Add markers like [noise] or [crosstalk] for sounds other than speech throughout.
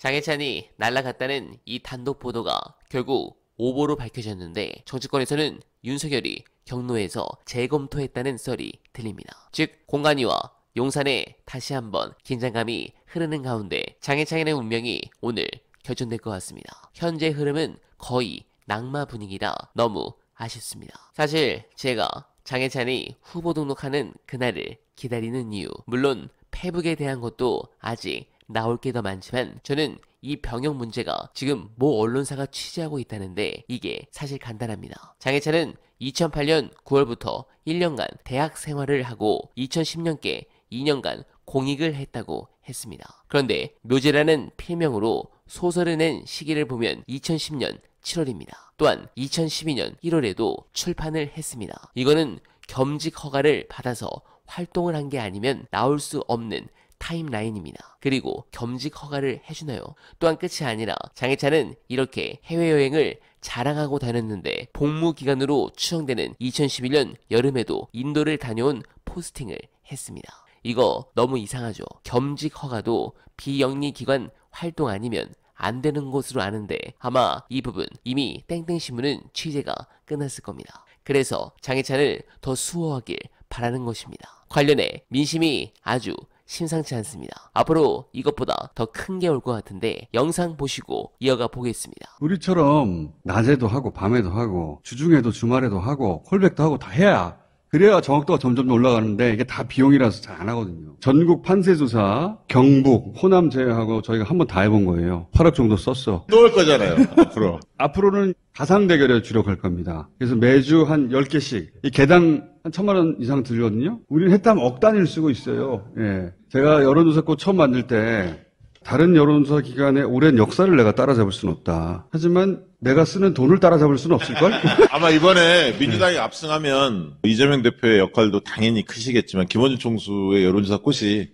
장해찬이 날라갔다는 이 단독 보도가 결국 오보로 밝혀졌는데 정치권에서는 윤석열이 경로에서 재검토했다는 썰이 들립니다. 즉 공간이와 용산에 다시 한번 긴장감이 흐르는 가운데 장해찬의 운명이 오늘 결정될 것 같습니다. 현재 흐름은 거의 낙마 분위기라 너무 아쉽습니다. 사실 제가 장해찬이 후보 등록하는 그날을 기다리는 이유 물론 페북에 대한 것도 아직 나올 게 더 많지만 저는 이 병역 문제가 지금 모 언론사가 취재하고 있다는데 이게 사실 간단합니다. 장해찬은 2008년 9월부터 1년간 대학 생활을 하고 2010년께 2년간 공익을 했다고 했습니다. 그런데 묘제라는 필명으로 소설을 낸 시기를 보면 2010년 7월입니다. 또한 2012년 1월에도 출판을 했습니다. 이거는 겸직 허가를 받아서 활동을 한 게 아니면 나올 수 없는 타임라인입니다. 그리고 겸직 허가를 해주나요? 또한 끝이 아니라 장해찬은 이렇게 해외여행을 자랑하고 다녔는데 복무 기간으로 추정되는 2011년 여름에도 인도를 다녀온 포스팅을 했습니다. 이거 너무 이상하죠. 겸직 허가도 비영리 기관 활동 아니면 안 되는 것으로 아는데 아마 이 부분 이미 땡땡신문은 취재가 끝났을 겁니다. 그래서 장해찬을 더 수호하길 바라는 것입니다. 관련해 민심이 아주 심상치 않습니다. 앞으로 이것보다 더 큰 게 올 것 같은데 영상 보시고 이어가 보겠습니다. 우리처럼 낮에도 하고 밤에도 하고 주중에도 주말에도 하고 콜백도 하고 다 해야 그래야 정확도가 점점 올라가는데 이게 다 비용이라서 잘 안 하거든요. 전국 판세조사, 경북, 호남 제외하고 저희가 한번 다 해본 거예요. 8억 정도 썼어. 넣을 거잖아요. 앞으로. [laughs] 앞으로는 가상 대결에 주력할 겁니다. 그래서 매주 한 10개씩 이 개당 한 천만 원 이상 들거든요. 우리는 했다억 단위를 쓰고 있어요. 예. 제가 여론조사꼭 처음 만들 때 다른 여론조사 기관의 오랜 역사를 내가 따라잡을 수는 없다. 하지만 내가 쓰는 돈을 따라잡을 수는 없을걸? [laughs] 아마 이번에 민주당이 네. 압승하면 이재명 대표의 역할도 당연히 크시겠지만 김원준 총수의 여론조사 꽃이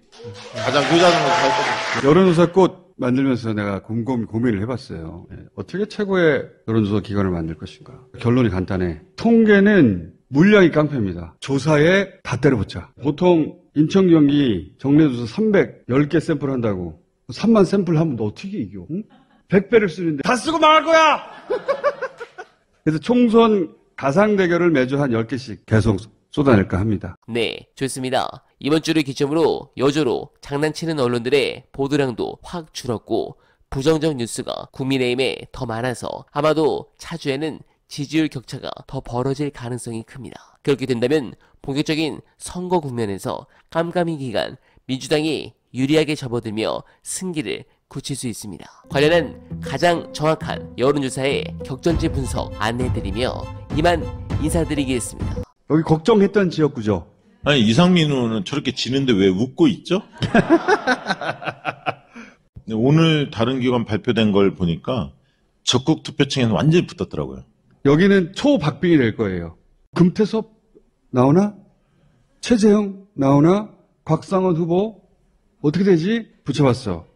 가장 크다는 그 걸잘 겁니다. 여론조사 꽃 만들면서 내가 곰곰이 고민을 해봤어요. 예. 어떻게 최고의 여론조사 기관을 만들 것인가. 결론이 간단해. 통계는 물량이 깡패입니다. 조사에 다 때려붙자. 보통 인천 경기 정례조사 310개 0 0 샘플 한다고 3만 샘플 하면 너 어떻게 이겨? 응? 100배를 쓰는데 다 쓰고 망할 거야! [laughs] 그래서 총선 가상 대결을 매주 한 10개씩 계속 쏟아낼까 합니다. 네, 좋습니다. 이번 주를 기점으로 여조로 장난치는 언론들의 보도량도 확 줄었고 부정적 뉴스가 국민의힘에 더 많아서 아마도 차주에는 지지율 격차가 더 벌어질 가능성이 큽니다. 그렇게 된다면 본격적인 선거 국면에서 깜깜이 기간 민주당이 유리하게 접어들며 승기를 고칠 수 있습니다. 관련한 가장 정확한 여론조사의 격전지 분석 안내해드리며 이만 인사드리겠습니다. 여기 걱정했던 지역구죠? 아니 이상민우는 저렇게 지는데 왜 웃고 있죠? [laughs] 오늘 다른 기관 발표된 걸 보니까 적극 투표층에는 완전히 붙었더라고요. 여기는 초박빙이 될 거예요. 금태섭 나오나? 최재형 나오나? 곽상원 후보 어떻게 되지? 붙여봤어.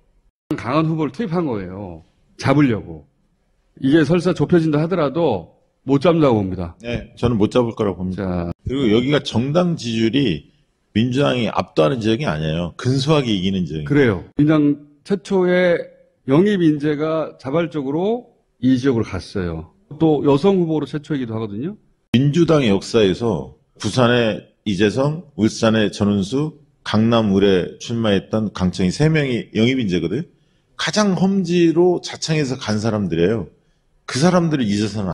강한 후보를 투입한 거예요. 잡으려고. 이게 설사 좁혀진다 하더라도 못 잡는다고 봅니다. 네, 저는 못 잡을 거라고 봅니다. 자. 그리고 여기가 정당 지지율이 민주당이 압도하는 지역이 아니에요. 근소하게 이기는 지역. 이에요 그래요. 민당 최초의 영입 인재가 자발적으로 이 지역으로 갔어요. 또 여성 후보로 최초이기도 하거든요. 민주당의 역사에서 부산의 이재성, 울산의 전은수, 강남 을에 출마했던 강청이 3명이 영입 인재거든. 요 가장 험지로 자창해서 간 사람들이에요. 그 사람들을 잊어서는